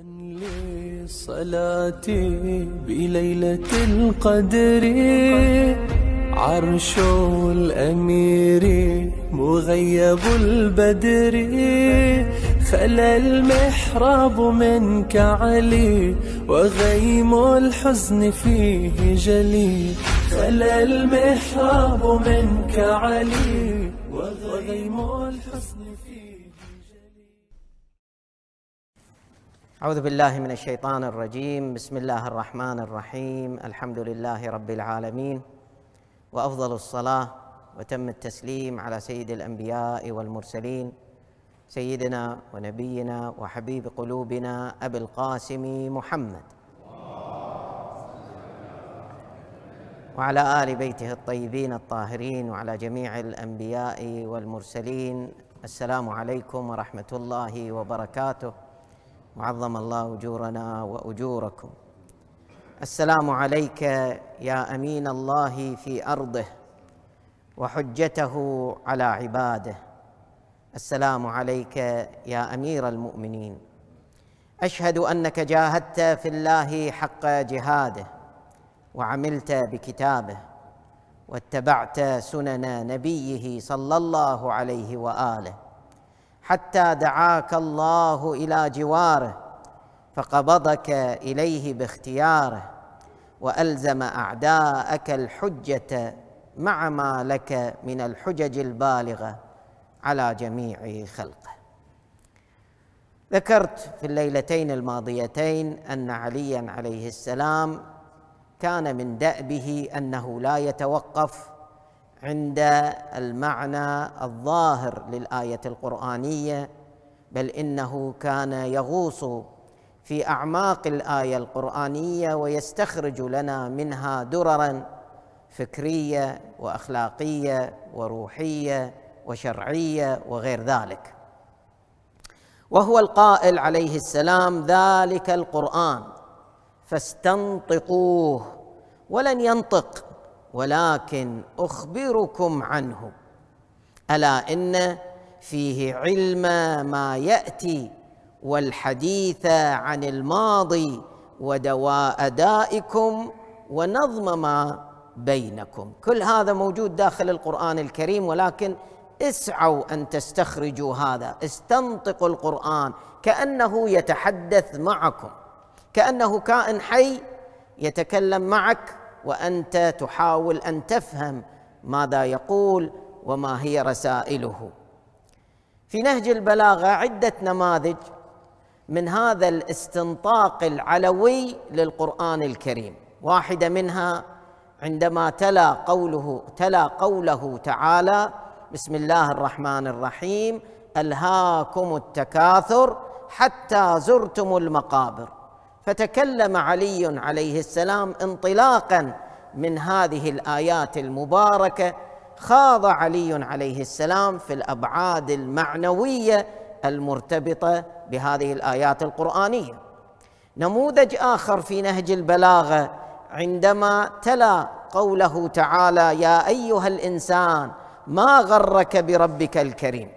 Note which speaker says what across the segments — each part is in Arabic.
Speaker 1: من لي صلاتي بليلة القدر عرش الأمير مغيب البدر خلى المحراب منك علي وغيم الحزن فيه جلي خلى المحراب منك علي وغيم الحزن فيه أعوذ بالله من الشيطان الرجيم بسم الله الرحمن الرحيم الحمد لله رب العالمين وأفضل الصلاة وتم التسليم على سيد الأنبياء والمرسلين سيدنا ونبينا وحبيب قلوبنا أبي القاسم محمد وعلى آل بيته الطيبين الطاهرين وعلى جميع الأنبياء والمرسلين السلام عليكم ورحمة الله وبركاته وعظم الله اجورنا واجوركم السلام عليك يا امين الله في ارضه وحجته على عباده السلام عليك يا امير المؤمنين اشهد انك جاهدت في الله حق جهاده وعملت بكتابه واتبعت سنن نبيه صلى الله عليه واله حتى دعاك الله الى جواره فقبضك اليه باختياره والزم اعداءك الحجه مع ما لك من الحجج البالغه على جميع خلقه ذكرت في الليلتين الماضيتين ان عليا عليه السلام كان من دأبه انه لا يتوقف عند المعنى الظاهر للايه القرانيه بل انه كان يغوص في اعماق الايه القرانيه ويستخرج لنا منها دررا فكريه واخلاقيه وروحيه وشرعيه وغير ذلك وهو القائل عليه السلام ذلك القران فاستنطقوه ولن ينطق ولكن اخبركم عنه الا ان فيه علم ما ياتي والحديث عن الماضي ودواء دائكم ونظم ما بينكم كل هذا موجود داخل القران الكريم ولكن اسعوا ان تستخرجوا هذا استنطقوا القران كانه يتحدث معكم كانه كائن حي يتكلم معك وانت تحاول ان تفهم ماذا يقول وما هي رسائله في نهج البلاغه عده نماذج من هذا الاستنطاق العلوي للقران الكريم واحده منها عندما تلا قوله تلا قوله تعالى بسم الله الرحمن الرحيم الهاكم التكاثر حتى زرتم المقابر فتكلم علي عليه السلام انطلاقا من هذه الايات المباركه خاض علي عليه السلام في الابعاد المعنويه المرتبطه بهذه الايات القرانيه نموذج اخر في نهج البلاغه عندما تلا قوله تعالى يا ايها الانسان ما غرك بربك الكريم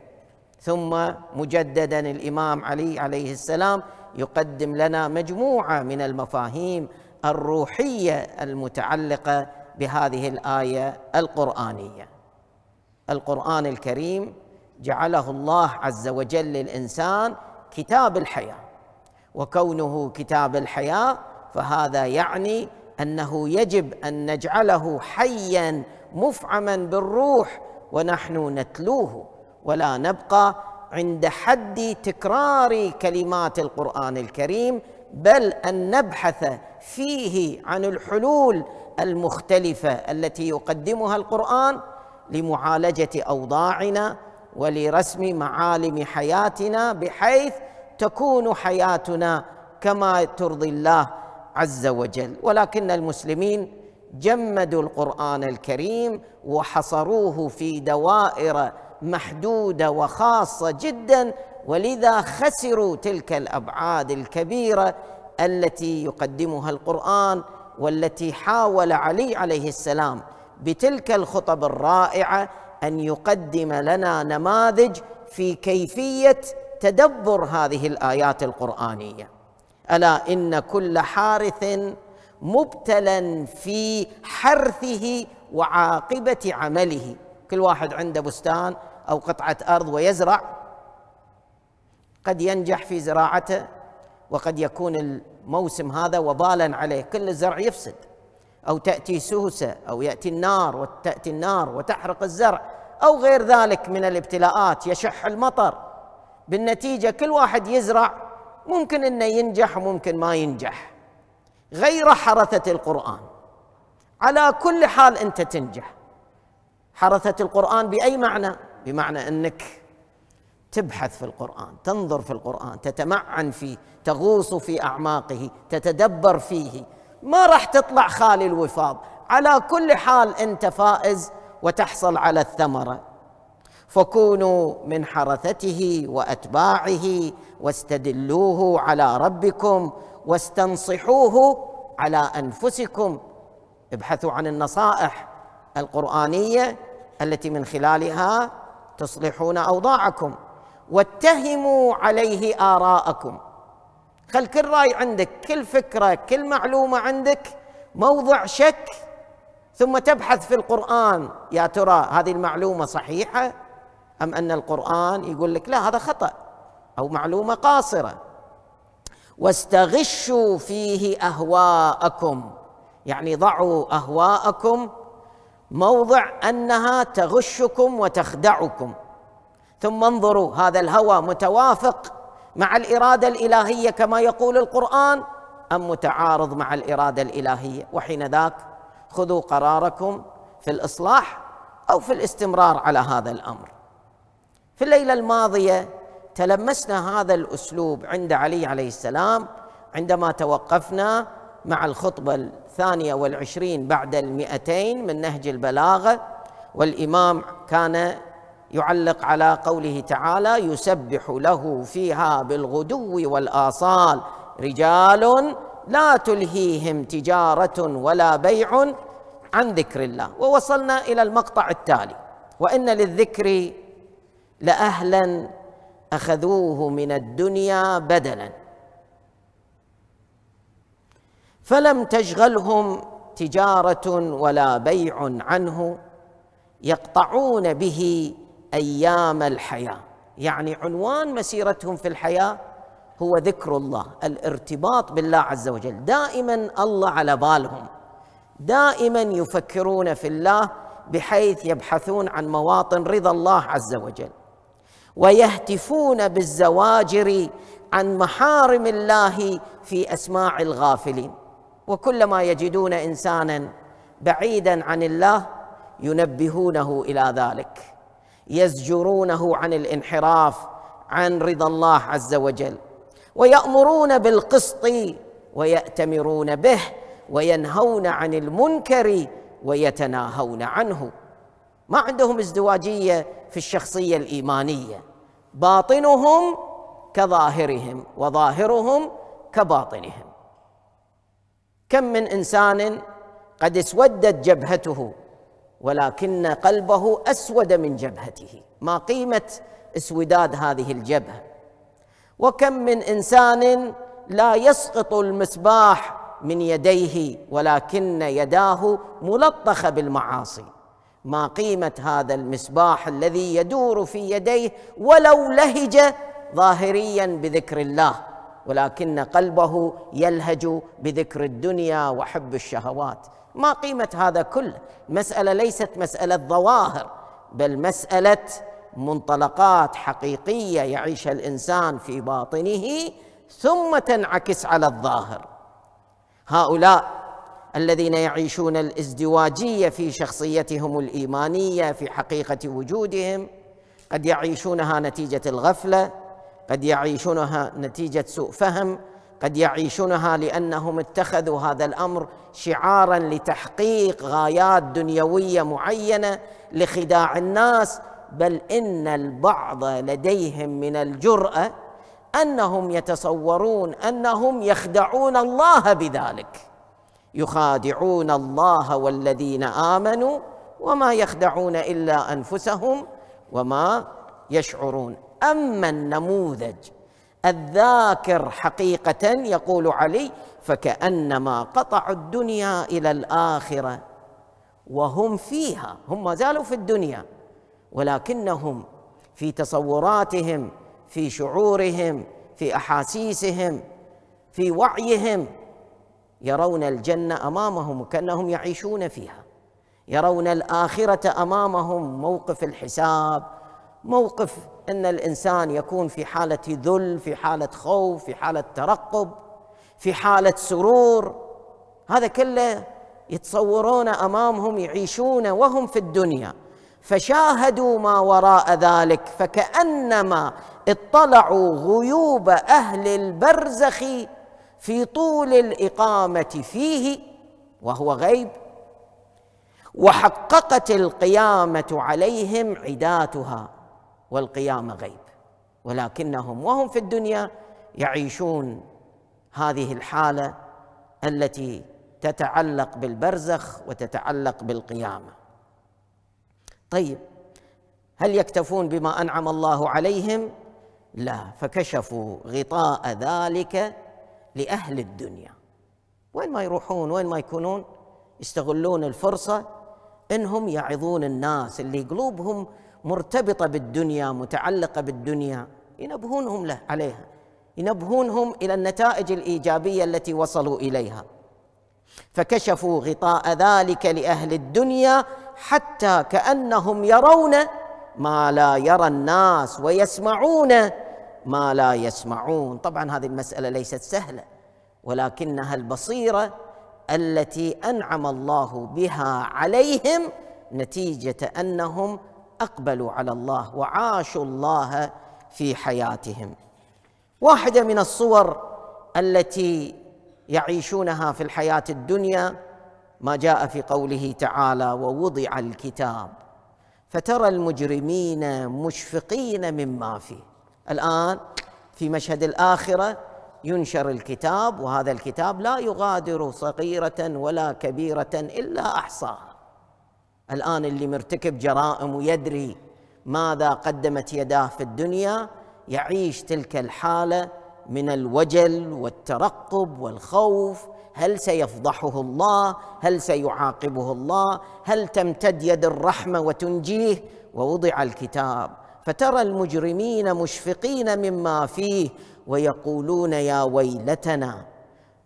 Speaker 1: ثم مجددا الامام علي عليه السلام يقدم لنا مجموعه من المفاهيم الروحيه المتعلقه بهذه الايه القرانيه. القران الكريم جعله الله عز وجل للانسان كتاب الحياه وكونه كتاب الحياه فهذا يعني انه يجب ان نجعله حيا مفعما بالروح ونحن نتلوه ولا نبقى عند حد تكرار كلمات القران الكريم بل ان نبحث فيه عن الحلول المختلفه التي يقدمها القران لمعالجه اوضاعنا ولرسم معالم حياتنا بحيث تكون حياتنا كما ترضي الله عز وجل ولكن المسلمين جمدوا القران الكريم وحصروه في دوائر محدوده وخاصه جدا ولذا خسروا تلك الابعاد الكبيره التي يقدمها القران والتي حاول علي عليه السلام بتلك الخطب الرائعه ان يقدم لنا نماذج في كيفيه تدبر هذه الايات القرانيه الا ان كل حارث مبتلى في حرثه وعاقبه عمله كل واحد عنده بستان او قطعه ارض ويزرع قد ينجح في زراعته وقد يكون الموسم هذا وبالا عليه كل الزرع يفسد او تاتي سوسه او ياتي النار وتاتي النار وتحرق الزرع او غير ذلك من الابتلاءات يشح المطر بالنتيجه كل واحد يزرع ممكن انه ينجح وممكن ما ينجح غير حرثه القران على كل حال انت تنجح حرثت القرآن بأي معنى؟ بمعنى أنك تبحث في القرآن تنظر في القرآن تتمعن فيه تغوص في أعماقه تتدبر فيه ما راح تطلع خالي الوفاض على كل حال أنت فائز وتحصل على الثمرة فكونوا من حرثته وأتباعه واستدلوه على ربكم واستنصحوه على أنفسكم ابحثوا عن النصائح القرآنية التي من خلالها تصلحون اوضاعكم واتهموا عليه آراءكم خل كل رأي عندك كل فكرة كل معلومة عندك موضع شك ثم تبحث في القرآن يا ترى هذه المعلومة صحيحة أم أن القرآن يقول لك لا هذا خطأ أو معلومة قاصرة واستغشوا فيه أهواءكم يعني ضعوا أهواءكم موضع انها تغشكم وتخدعكم ثم انظروا هذا الهوى متوافق مع الاراده الالهيه كما يقول القران ام متعارض مع الاراده الالهيه وحين ذاك خذوا قراركم في الاصلاح او في الاستمرار على هذا الامر في الليله الماضيه تلمسنا هذا الاسلوب عند علي عليه السلام عندما توقفنا مع الخطبة الثانية والعشرين بعد المئتين من نهج البلاغة والإمام كان يعلق على قوله تعالى يسبح له فيها بالغدو والآصال رجال لا تلهيهم تجارة ولا بيع عن ذكر الله ووصلنا إلى المقطع التالي وإن للذكر لأهلا أخذوه من الدنيا بدلاً فلم تشغلهم تجاره ولا بيع عنه يقطعون به ايام الحياه يعني عنوان مسيرتهم في الحياه هو ذكر الله الارتباط بالله عز وجل دائما الله على بالهم دائما يفكرون في الله بحيث يبحثون عن مواطن رضا الله عز وجل ويهتفون بالزواجر عن محارم الله في اسماع الغافلين وكلما يجدون انسانا بعيدا عن الله ينبهونه الى ذلك يزجرونه عن الانحراف عن رضا الله عز وجل ويامرون بالقسط وياتمرون به وينهون عن المنكر ويتناهون عنه ما عندهم ازدواجيه في الشخصيه الايمانيه باطنهم كظاهرهم وظاهرهم كباطنهم كم من انسان قد اسودت جبهته ولكن قلبه اسود من جبهته ما قيمه اسوداد هذه الجبهه وكم من انسان لا يسقط المصباح من يديه ولكن يداه ملطخه بالمعاصي ما قيمه هذا المصباح الذي يدور في يديه ولو لهج ظاهريا بذكر الله ولكن قلبه يلهج بذكر الدنيا وحب الشهوات ما قيمه هذا كله المساله ليست مساله ظواهر بل مساله منطلقات حقيقيه يعيشها الانسان في باطنه ثم تنعكس على الظاهر هؤلاء الذين يعيشون الازدواجيه في شخصيتهم الايمانيه في حقيقه وجودهم قد يعيشونها نتيجه الغفله قد يعيشونها نتيجه سوء فهم قد يعيشونها لانهم اتخذوا هذا الامر شعارا لتحقيق غايات دنيويه معينه لخداع الناس بل ان البعض لديهم من الجراه انهم يتصورون انهم يخدعون الله بذلك يخادعون الله والذين امنوا وما يخدعون الا انفسهم وما يشعرون أما النموذج الذاكر حقيقة يقول علي فكأنما قطعوا الدنيا إلى الآخرة وهم فيها هم ما زالوا في الدنيا ولكنهم في تصوراتهم في شعورهم في احاسيسهم في وعيهم يرون الجنه امامهم كانهم يعيشون فيها يرون الاخره امامهم موقف الحساب موقف ان الانسان يكون في حاله ذل في حاله خوف في حاله ترقب في حاله سرور هذا كله يتصورون امامهم يعيشون وهم في الدنيا فشاهدوا ما وراء ذلك فكانما اطلعوا غيوب اهل البرزخ في طول الاقامه فيه وهو غيب وحققت القيامه عليهم عداتها والقيامه غيب ولكنهم وهم في الدنيا يعيشون هذه الحاله التي تتعلق بالبرزخ وتتعلق بالقيامه طيب هل يكتفون بما انعم الله عليهم لا فكشفوا غطاء ذلك لاهل الدنيا وين ما يروحون وين ما يكونون يستغلون الفرصه انهم يعظون الناس اللي قلوبهم مرتبطة بالدنيا متعلقة بالدنيا ينبهونهم له عليها ينبهونهم إلى النتائج الإيجابية التي وصلوا إليها فكشفوا غطاء ذلك لأهل الدنيا حتى كأنهم يرون ما لا يرى الناس ويسمعون ما لا يسمعون طبعا هذه المسألة ليست سهلة ولكنها البصيرة التي أنعم الله بها عليهم نتيجة أنهم اقبلوا على الله وعاشوا الله في حياتهم واحده من الصور التي يعيشونها في الحياه الدنيا ما جاء في قوله تعالى ووضع الكتاب فترى المجرمين مشفقين مما فيه الان في مشهد الاخره ينشر الكتاب وهذا الكتاب لا يغادر صغيره ولا كبيره الا احصاها الآن اللي مرتكب جرائم ويدري ماذا قدمت يداه في الدنيا يعيش تلك الحالة من الوجل والترقب والخوف هل سيفضحه الله هل سيعاقبه الله هل تمتد يد الرحمة وتنجيه ووضع الكتاب فترى المجرمين مشفقين مما فيه ويقولون يا ويلتنا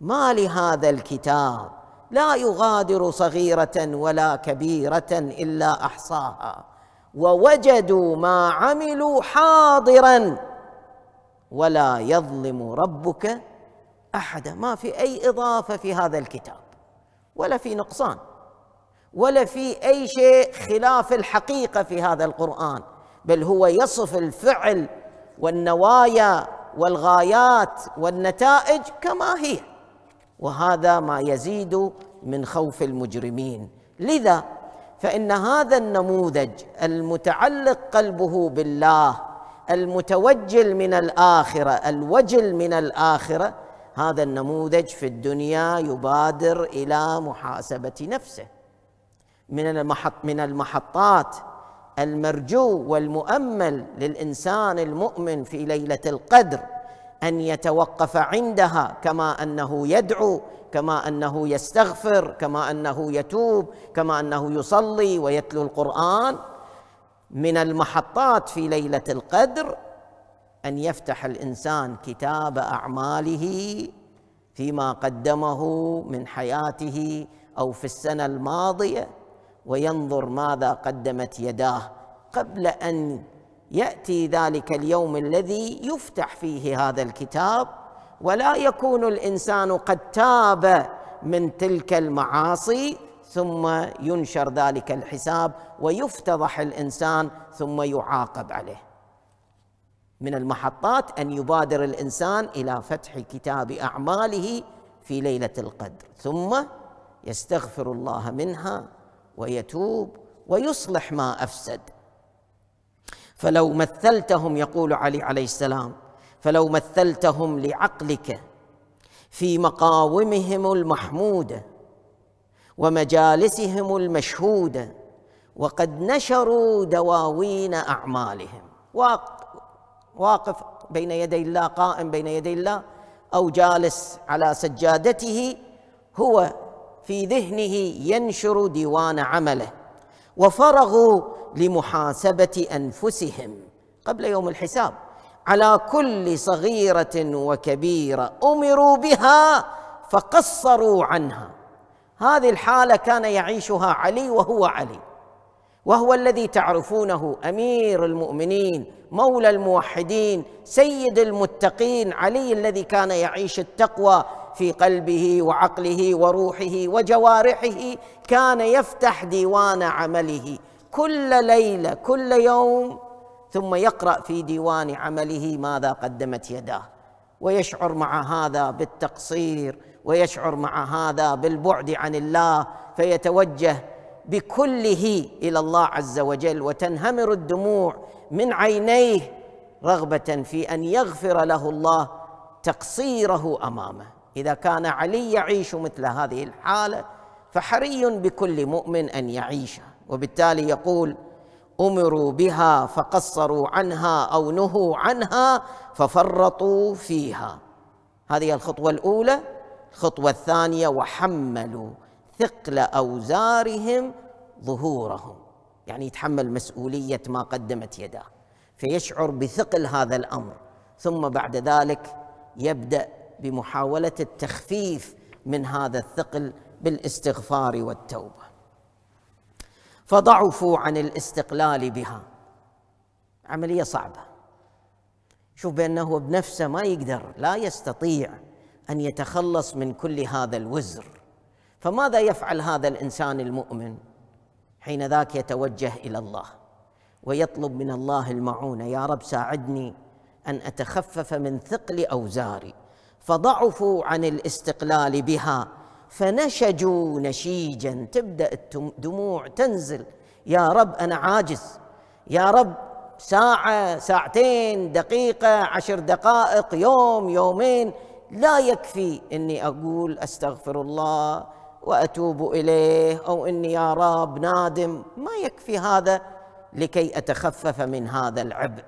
Speaker 1: ما لهذا الكتاب لا يغادر صغيره ولا كبيره الا احصاها ووجدوا ما عملوا حاضرا ولا يظلم ربك احدا ما في اي اضافه في هذا الكتاب ولا في نقصان ولا في اي شيء خلاف الحقيقه في هذا القران بل هو يصف الفعل والنوايا والغايات والنتائج كما هي وهذا ما يزيد من خوف المجرمين لذا فان هذا النموذج المتعلق قلبه بالله المتوجل من الاخره الوجل من الاخره هذا النموذج في الدنيا يبادر الى محاسبه نفسه من المحط من المحطات المرجو والمؤمل للانسان المؤمن في ليله القدر ان يتوقف عندها كما انه يدعو كما انه يستغفر كما انه يتوب كما انه يصلي ويتلو القران من المحطات في ليله القدر ان يفتح الانسان كتاب اعماله فيما قدمه من حياته او في السنه الماضيه وينظر ماذا قدمت يداه قبل ان ياتي ذلك اليوم الذي يفتح فيه هذا الكتاب ولا يكون الانسان قد تاب من تلك المعاصي ثم ينشر ذلك الحساب ويفتضح الانسان ثم يعاقب عليه من المحطات ان يبادر الانسان الى فتح كتاب اعماله في ليله القدر ثم يستغفر الله منها ويتوب ويصلح ما افسد فلو مثلتهم يقول علي عليه السلام فلو مثلتهم لعقلك في مقاومهم المحموده ومجالسهم المشهوده وقد نشروا دواوين اعمالهم واقف بين يدي الله قائم بين يدي الله او جالس على سجادته هو في ذهنه ينشر ديوان عمله وفرغوا لمحاسبه انفسهم قبل يوم الحساب على كل صغيره وكبيره امروا بها فقصروا عنها هذه الحاله كان يعيشها علي وهو علي وهو الذي تعرفونه امير المؤمنين مولى الموحدين سيد المتقين علي الذي كان يعيش التقوى في قلبه وعقله وروحه وجوارحه كان يفتح ديوان عمله كل ليله كل يوم ثم يقرا في ديوان عمله ماذا قدمت يداه ويشعر مع هذا بالتقصير ويشعر مع هذا بالبعد عن الله فيتوجه بكله الى الله عز وجل وتنهمر الدموع من عينيه رغبه في ان يغفر له الله تقصيره امامه اذا كان علي يعيش مثل هذه الحاله فحري بكل مؤمن ان يعيشها وبالتالي يقول امروا بها فقصروا عنها او نهوا عنها ففرطوا فيها هذه الخطوه الاولى الخطوه الثانيه وحملوا ثقل اوزارهم ظهورهم يعني يتحمل مسؤوليه ما قدمت يداه فيشعر بثقل هذا الامر ثم بعد ذلك يبدا بمحاوله التخفيف من هذا الثقل بالاستغفار والتوبه فضعفوا عن الاستقلال بها عملية صعبة شوف بأنه هو بنفسه ما يقدر لا يستطيع أن يتخلص من كل هذا الوزر فماذا يفعل هذا الإنسان المؤمن حين ذاك يتوجه إلى الله ويطلب من الله المعونة يا رب ساعدني أن أتخفف من ثقل أوزاري فضعفوا عن الاستقلال بها فنشجوا نشيجا تبدا الدموع تنزل يا رب انا عاجز يا رب ساعه ساعتين دقيقه عشر دقائق يوم يومين لا يكفي اني اقول استغفر الله واتوب اليه او اني يا رب نادم ما يكفي هذا لكي اتخفف من هذا العبء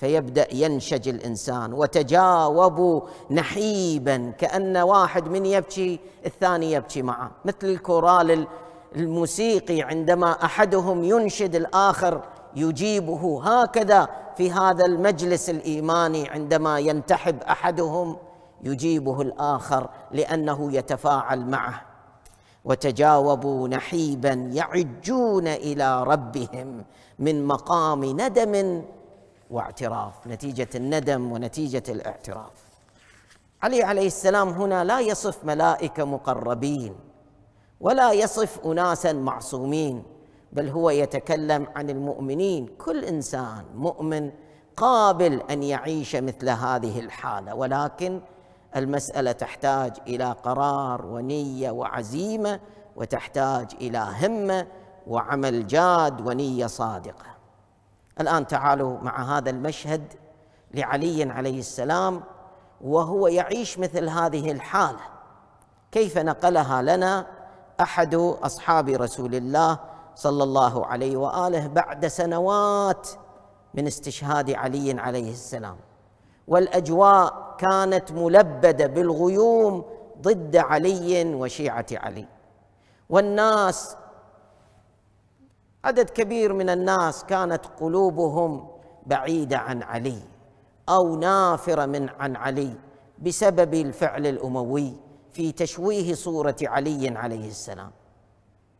Speaker 1: فيبدا ينشج الانسان وتجاوبوا نحيبا كان واحد من يبكي الثاني يبكي معه مثل الكورال الموسيقي عندما احدهم ينشد الاخر يجيبه هكذا في هذا المجلس الايماني عندما ينتحب احدهم يجيبه الاخر لانه يتفاعل معه وتجاوبوا نحيبا يعجون الى ربهم من مقام ندم واعتراف نتيجة الندم ونتيجة الاعتراف علي عليه السلام هنا لا يصف ملائكة مقربين ولا يصف أناسا معصومين بل هو يتكلم عن المؤمنين كل إنسان مؤمن قابل أن يعيش مثل هذه الحالة ولكن المسألة تحتاج إلى قرار ونية وعزيمة وتحتاج إلى همة وعمل جاد ونية صادقة الآن تعالوا مع هذا المشهد لعلي عليه السلام وهو يعيش مثل هذه الحالة كيف نقلها لنا أحد أصحاب رسول الله صلى الله عليه وآله بعد سنوات من استشهاد علي عليه السلام والأجواء كانت ملبدة بالغيوم ضد علي وشيعة علي والناس عدد كبير من الناس كانت قلوبهم بعيده عن علي او نافره من عن علي بسبب الفعل الاموي في تشويه صوره علي عليه السلام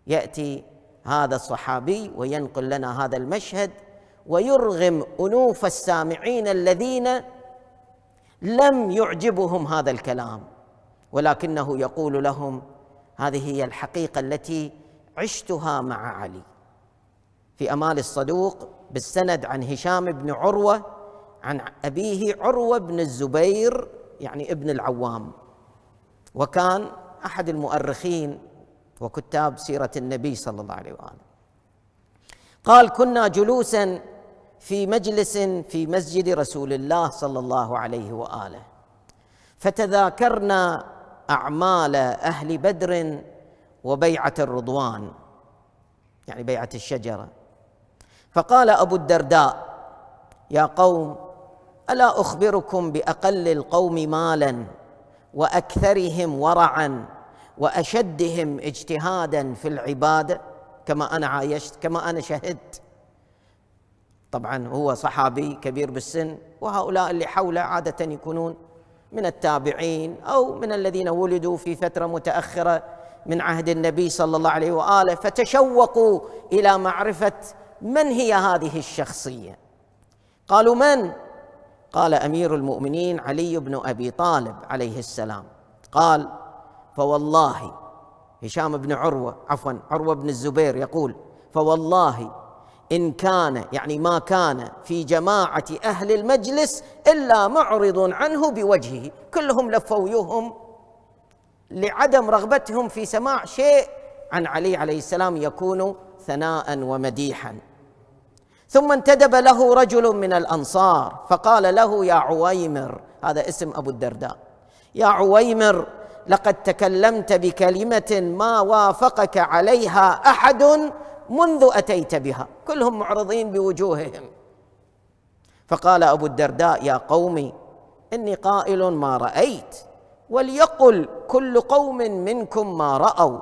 Speaker 1: ياتي هذا الصحابي وينقل لنا هذا المشهد ويرغم انوف السامعين الذين لم يعجبهم هذا الكلام ولكنه يقول لهم هذه هي الحقيقه التي عشتها مع علي في أمال الصدوق بالسند عن هشام بن عروة عن أبيه عروة بن الزبير يعني ابن العوام وكان أحد المؤرخين وكتاب سيرة النبي صلى الله عليه وآله قال كنا جلوسا في مجلس في مسجد رسول الله صلى الله عليه واله فتذاكرنا اعمال اهل بدر وبيعه الرضوان يعني بيعه الشجره فقال أبو الدرداء يا قوم ألا أخبركم بأقل القوم مالا وأكثرهم ورعا وأشدهم اجتهادا في العبادة كما أنا عايشت كما أنا شهدت طبعا هو صحابي كبير بالسن وهؤلاء اللي حوله عادة يكونون من التابعين أو من الذين ولدوا في فترة متأخرة من عهد النبي صلى الله عليه وآله فتشوقوا إلى معرفة من هي هذه الشخصيه قالوا من قال امير المؤمنين علي بن ابي طالب عليه السلام قال فوالله هشام بن عروه عفوا عروه بن الزبير يقول فوالله ان كان يعني ما كان في جماعه اهل المجلس الا معرض عنه بوجهه كلهم لفوا وجوههم لعدم رغبتهم في سماع شيء عن علي عليه السلام يكون ثناء ومديحا ثم انتدب له رجل من الانصار فقال له يا عويمر هذا اسم ابو الدرداء يا عويمر لقد تكلمت بكلمه ما وافقك عليها احد منذ اتيت بها كلهم معرضين بوجوههم فقال ابو الدرداء يا قومي اني قائل ما رايت وليقل كل قوم منكم ما راوا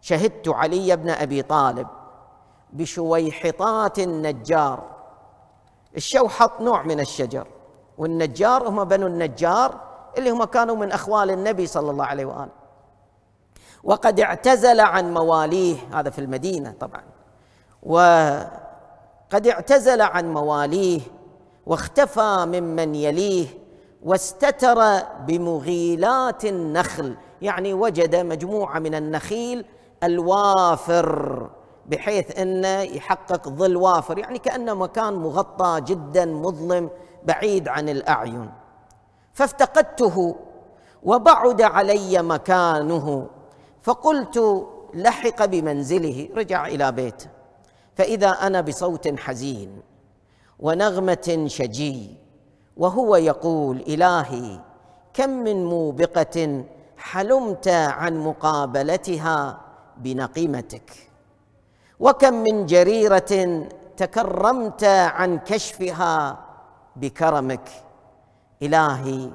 Speaker 1: شهدت علي بن ابي طالب بشويحطات النجار الشوحط نوع من الشجر والنجار هم بنو النجار اللي هم كانوا من أخوال النبي صلى الله عليه وآله وقد اعتزل عن مواليه هذا في المدينة طبعا وقد اعتزل عن مواليه واختفى ممن يليه واستتر بمغيلات النخل يعني وجد مجموعة من النخيل الوافر بحيث انه يحقق ظل وافر يعني كانه مكان مغطى جدا مظلم بعيد عن الاعين فافتقدته وبعد علي مكانه فقلت لحق بمنزله رجع الى بيته فاذا انا بصوت حزين ونغمه شجي وهو يقول الهي كم من موبقه حلمت عن مقابلتها بنقيمتك وكم من جريره تكرمت عن كشفها بكرمك الهي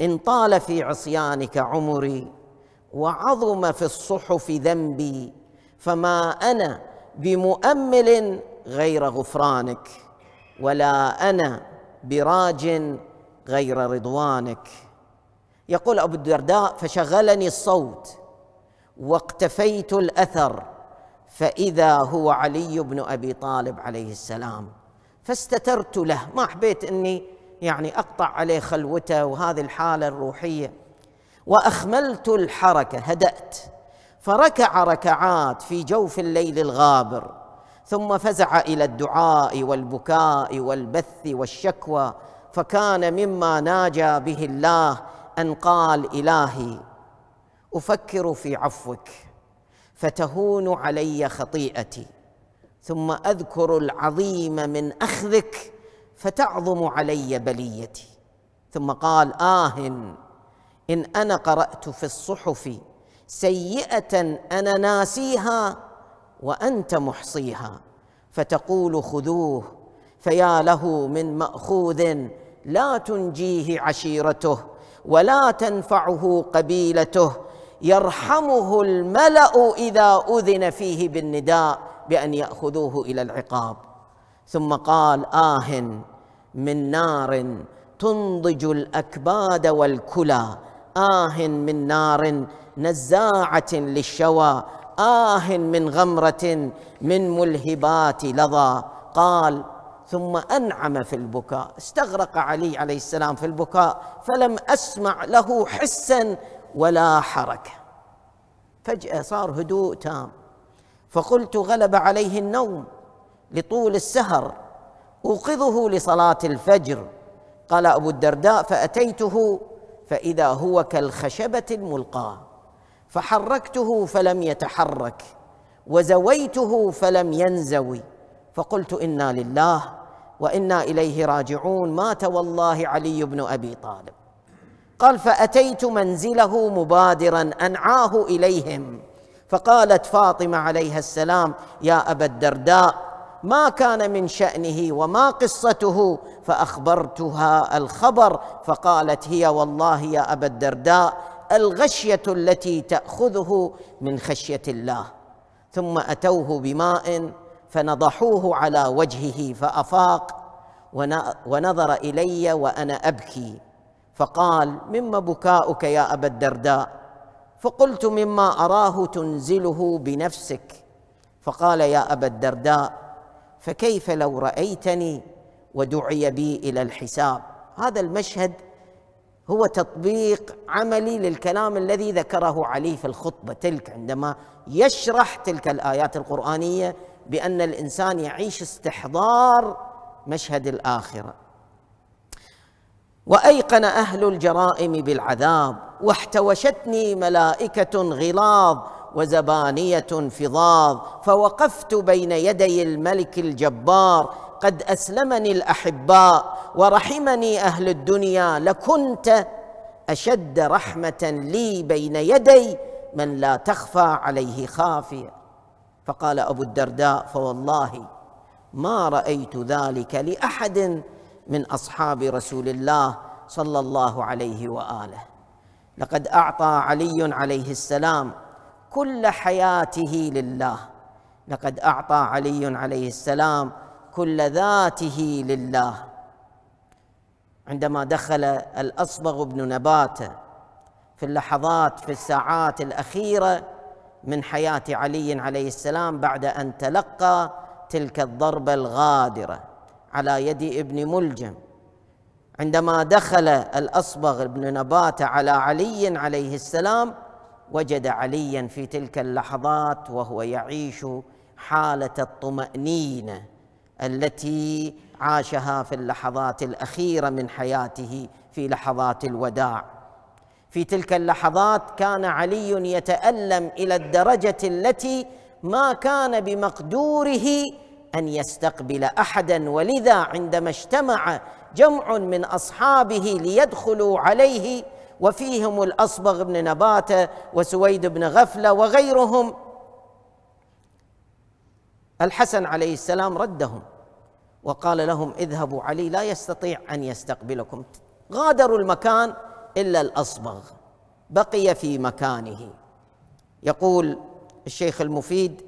Speaker 1: ان طال في عصيانك عمري وعظم في الصحف ذنبي فما انا بمؤمل غير غفرانك ولا انا براج غير رضوانك يقول ابو الدرداء فشغلني الصوت واقتفيت الاثر فإذا هو علي بن أبي طالب عليه السلام فاستترت له ما حبيت أني يعني أقطع عليه خلوته وهذه الحالة الروحية وأخملت الحركة هدأت فركع ركعات في جوف الليل الغابر ثم فزع إلى الدعاء والبكاء والبث والشكوى فكان مما ناجى به الله أن قال إلهي أفكر في عفوك فتهون علي خطيئتي ثم اذكر العظيم من اخذك فتعظم علي بليتي ثم قال اه ان انا قرات في الصحف سيئه انا ناسيها وانت محصيها فتقول خذوه فيا له من ماخوذ لا تنجيه عشيرته ولا تنفعه قبيلته يرحمه الملا اذا اذن فيه بالنداء بان ياخذوه الى العقاب ثم قال اه من نار تنضج الاكباد والكلى اه من نار نزاعه للشوى اه من غمره من ملهبات لظى قال ثم انعم في البكاء استغرق علي عليه السلام في البكاء فلم اسمع له حسا ولا حركه فجاه صار هدوء تام فقلت غلب عليه النوم لطول السهر اوقظه لصلاه الفجر قال ابو الدرداء فاتيته فاذا هو كالخشبه الملقاه فحركته فلم يتحرك وزويته فلم ينزوي فقلت انا لله وانا اليه راجعون مات والله علي بن ابي طالب قال فأتيت منزله مبادرا أنعاه إليهم فقالت فاطمة عليها السلام يا أبا الدرداء ما كان من شأنه وما قصته فأخبرتها الخبر فقالت هي والله يا أبا الدرداء الغشية التي تأخذه من خشية الله ثم أتوه بماء فنضحوه على وجهه فأفاق ونظر إلي وأنا أبكي فقال مما بكاؤك يا ابا الدرداء فقلت مما اراه تنزله بنفسك فقال يا ابا الدرداء فكيف لو رايتني ودعي بي الى الحساب هذا المشهد هو تطبيق عملي للكلام الذي ذكره علي في الخطبه تلك عندما يشرح تلك الايات القرانيه بان الانسان يعيش استحضار مشهد الاخره وايقن اهل الجرائم بالعذاب واحتوشتني ملائكه غلاظ وزبانيه فظاظ فوقفت بين يدي الملك الجبار قد اسلمني الاحباء ورحمني اهل الدنيا لكنت اشد رحمه لي بين يدي من لا تخفى عليه خافيه فقال ابو الدرداء فوالله ما رايت ذلك لاحد من اصحاب رسول الله صلى الله عليه واله لقد اعطى علي عليه السلام كل حياته لله لقد اعطى علي عليه السلام كل ذاته لله عندما دخل الاصبغ بن نباته في اللحظات في الساعات الاخيره من حياه علي عليه السلام بعد ان تلقى تلك الضربه الغادره على يد ابن ملجم عندما دخل الأصبغ ابن نبات على علي عليه السلام وجد عليا في تلك اللحظات وهو يعيش حالة الطمأنينة التي عاشها في اللحظات الأخيرة من حياته في لحظات الوداع في تلك اللحظات كان علي يتألم إلى الدرجة التي ما كان بمقدوره أن يستقبل أحدا ولذا عندما اجتمع جمع من أصحابه ليدخلوا عليه وفيهم الأصبغ بن نباتة وسويد بن غفلة وغيرهم الحسن عليه السلام ردهم وقال لهم اذهبوا علي لا يستطيع أن يستقبلكم غادروا المكان إلا الأصبغ بقي في مكانه يقول الشيخ المفيد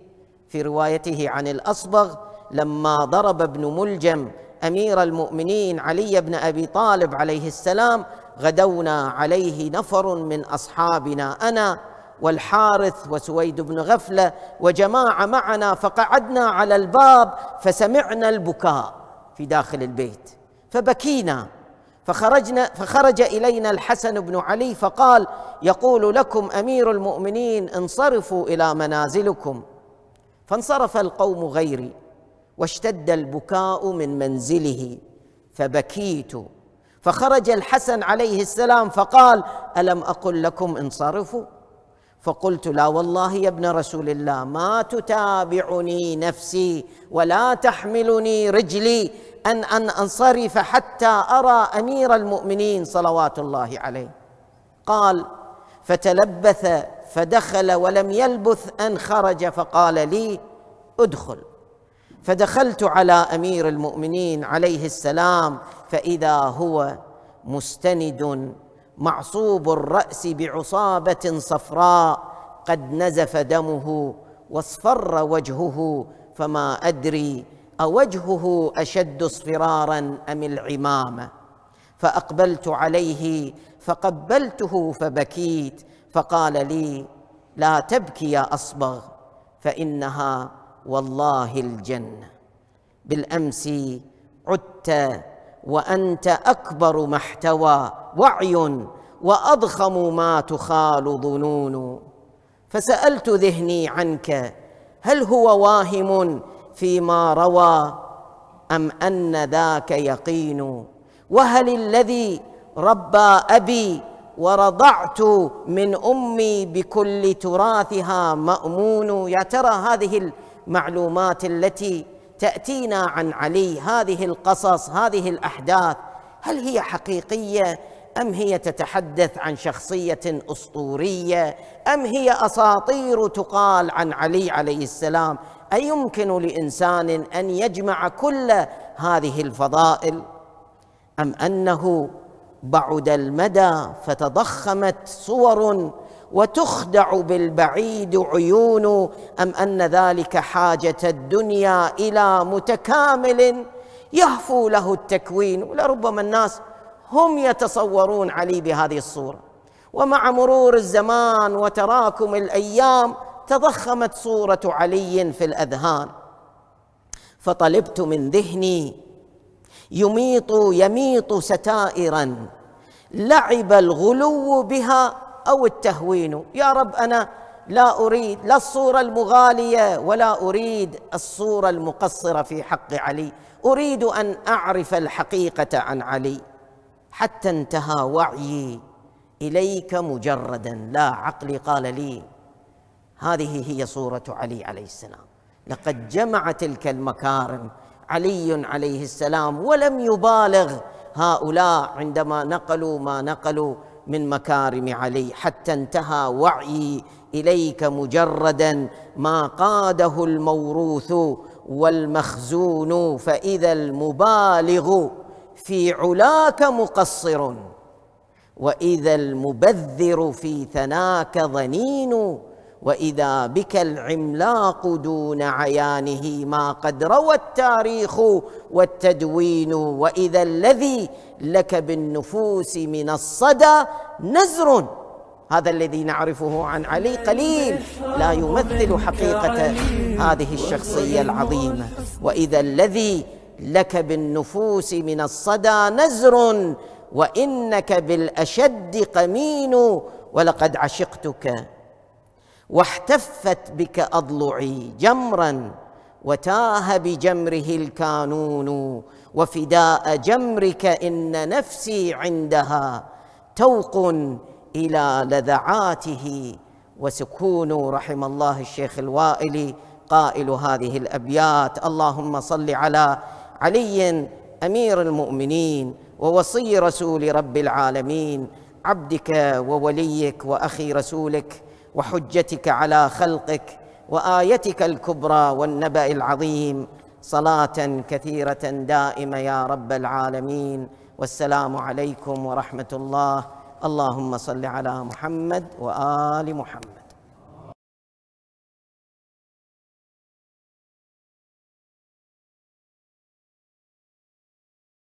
Speaker 1: في روايته عن الأصبغ لما ضرب ابن ملجم امير المؤمنين علي بن ابي طالب عليه السلام غدونا عليه نفر من اصحابنا انا والحارث وسويد بن غفله وجماعه معنا فقعدنا على الباب فسمعنا البكاء في داخل البيت فبكينا فخرجنا فخرج الينا الحسن بن علي فقال يقول لكم امير المؤمنين انصرفوا الى منازلكم فانصرف القوم غيري واشتد البكاء من منزله فبكيت فخرج الحسن عليه السلام فقال الم اقل لكم انصرفوا فقلت لا والله يا ابن رسول الله ما تتابعني نفسي ولا تحملني رجلي ان ان انصرف حتى ارى امير المؤمنين صلوات الله عليه قال فتلبث فدخل ولم يلبث ان خرج فقال لي ادخل فدخلت على امير المؤمنين عليه السلام فاذا هو مستند معصوب الراس بعصابه صفراء قد نزف دمه واصفر وجهه فما ادري اوجهه اشد اصفرارا ام العمامه فاقبلت عليه فقبلته فبكيت فقال لي لا تبكي يا اصبغ فانها والله الجنه بالامس عدت وانت اكبر ما احتوى وعي واضخم ما تخال ظنون فسالت ذهني عنك هل هو واهم فيما روى ام ان ذاك يقين وهل الذي ربى ابي ورضعت من امي بكل تراثها مامون يا ترى هذه المعلومات التي تاتينا عن علي هذه القصص هذه الاحداث هل هي حقيقيه ام هي تتحدث عن شخصيه اسطوريه ام هي اساطير تقال عن علي عليه السلام ايمكن لانسان ان يجمع كل هذه الفضائل ام انه بعد المدى فتضخمت صور وتخدع بالبعيد عيون ام ان ذلك حاجه الدنيا الى متكامل يهفو له التكوين ولربما الناس هم يتصورون علي بهذه الصوره ومع مرور الزمان وتراكم الايام تضخمت صوره علي في الاذهان فطلبت من ذهني يميط يميط ستائرا لعب الغلو بها او التهوين يا رب انا لا اريد لا الصوره المغاليه ولا اريد الصوره المقصره في حق علي اريد ان اعرف الحقيقه عن علي حتى انتهى وعيي اليك مجردا لا عقلي قال لي هذه هي صوره علي عليه السلام لقد جمع تلك المكارم علي عليه السلام ولم يبالغ هؤلاء عندما نقلوا ما نقلوا من مكارم علي حتى انتهى وعيي اليك مجردا ما قاده الموروث والمخزون فاذا المبالغ في علاك مقصر واذا المبذر في ثناك ظنين واذا بك العملاق دون عيانه ما قد روى التاريخ والتدوين واذا الذي لك بالنفوس من الصدى نزر هذا الذي نعرفه عن علي قليل لا يمثل حقيقه هذه الشخصيه العظيمه واذا الذي لك بالنفوس من الصدى نزر وانك بالاشد قمين ولقد عشقتك واحتفت بك اضلعي جمرا وتاه بجمره الكانون وفداء جمرك ان نفسي عندها توق الى لذعاته وسكون رحم الله الشيخ الوائلي قائل هذه الابيات اللهم صل على علي امير المؤمنين ووصي رسول رب العالمين عبدك ووليك واخي رسولك وحجتك على خلقك وايتك الكبرى والنبا العظيم صلاه كثيره دائمه يا رب العالمين والسلام عليكم ورحمه الله اللهم صل على محمد وال محمد